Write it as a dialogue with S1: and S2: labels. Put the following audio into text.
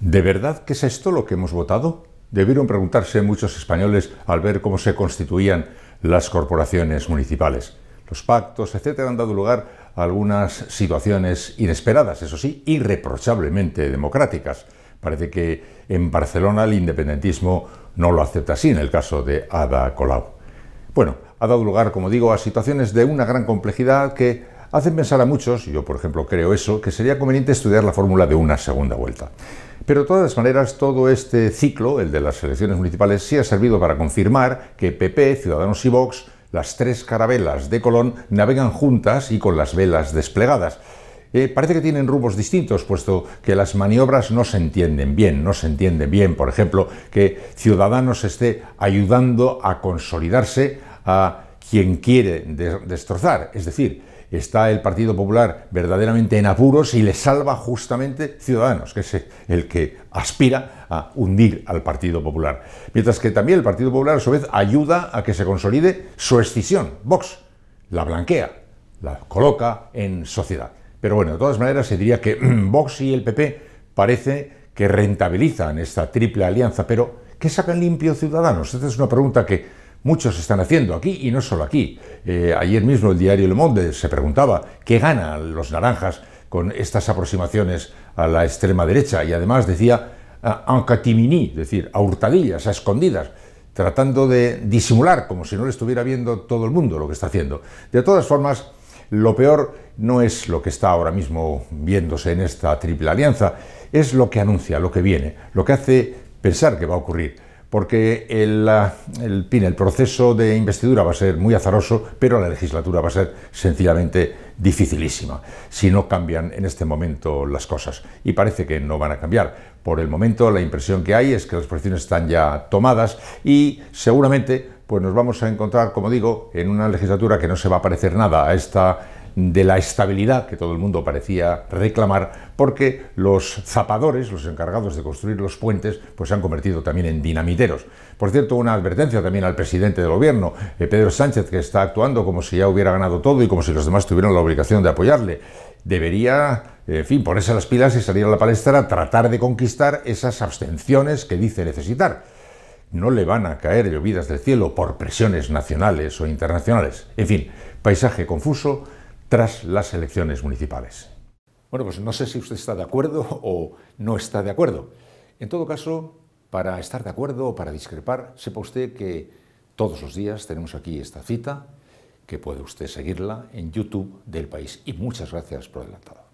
S1: ¿De verdad que es esto lo que hemos votado? Debieron preguntarse muchos españoles al ver cómo se constituían las corporaciones municipales. Los pactos, etcétera, han dado lugar a algunas situaciones inesperadas, eso sí, irreprochablemente democráticas. Parece que en Barcelona el independentismo no lo acepta así en el caso de Ada Colau. Bueno, ha dado lugar, como digo, a situaciones de una gran complejidad que hacen pensar a muchos, yo por ejemplo creo eso, que sería conveniente estudiar la fórmula de una segunda vuelta. Pero de todas maneras, todo este ciclo, el de las elecciones municipales, sí ha servido para confirmar que PP, Ciudadanos y Vox, las tres carabelas de Colón, navegan juntas y con las velas desplegadas. Eh, parece que tienen rumbos distintos, puesto que las maniobras no se entienden bien. No se entiende bien, por ejemplo, que Ciudadanos esté ayudando a consolidarse a quien quiere destrozar. Es decir, está el Partido Popular verdaderamente en apuros y le salva justamente Ciudadanos, que es el que aspira a hundir al Partido Popular. Mientras que también el Partido Popular a su vez ayuda a que se consolide su escisión, Vox, la blanquea, la coloca en sociedad. Pero bueno, de todas maneras se diría que Vox y el PP parece que rentabilizan esta triple alianza, pero ¿qué sacan limpio Ciudadanos? Esta es una pregunta que Muchos están haciendo aquí y no solo aquí. Eh, ayer mismo el diario Le Monde se preguntaba qué ganan los naranjas con estas aproximaciones a la extrema derecha y además decía en catimini, es decir, a hurtadillas, a escondidas, tratando de disimular como si no le estuviera viendo todo el mundo lo que está haciendo. De todas formas, lo peor no es lo que está ahora mismo viéndose en esta triple alianza, es lo que anuncia, lo que viene, lo que hace pensar que va a ocurrir porque el, el, proceso de investidura va a ser muy azaroso, pero la legislatura va a ser sencillamente dificilísima si no cambian en este momento las cosas. Y parece que no van a cambiar. Por el momento la impresión que hay es que las posiciones están ya tomadas y seguramente pues nos vamos a encontrar, como digo, en una legislatura que no se va a parecer nada a esta de la estabilidad que todo el mundo parecía reclamar, porque los zapadores, los encargados de construir los puentes, pues se han convertido también en dinamiteros. Por cierto, una advertencia también al presidente del gobierno, eh, Pedro Sánchez, que está actuando como si ya hubiera ganado todo y como si los demás tuvieran la obligación de apoyarle. Debería eh, en fin, ponerse las pilas y salir a la palestra a tratar de conquistar esas abstenciones que dice necesitar. No le van a caer llovidas del cielo por presiones nacionales o internacionales. En fin, paisaje confuso tras las elecciones municipales. Bueno, pues no sé si usted está de acuerdo o no está de acuerdo. En todo caso, para estar de acuerdo o para discrepar, sepa usted que todos los días tenemos aquí esta cita, que puede usted seguirla en YouTube del país. Y muchas gracias por adelantado.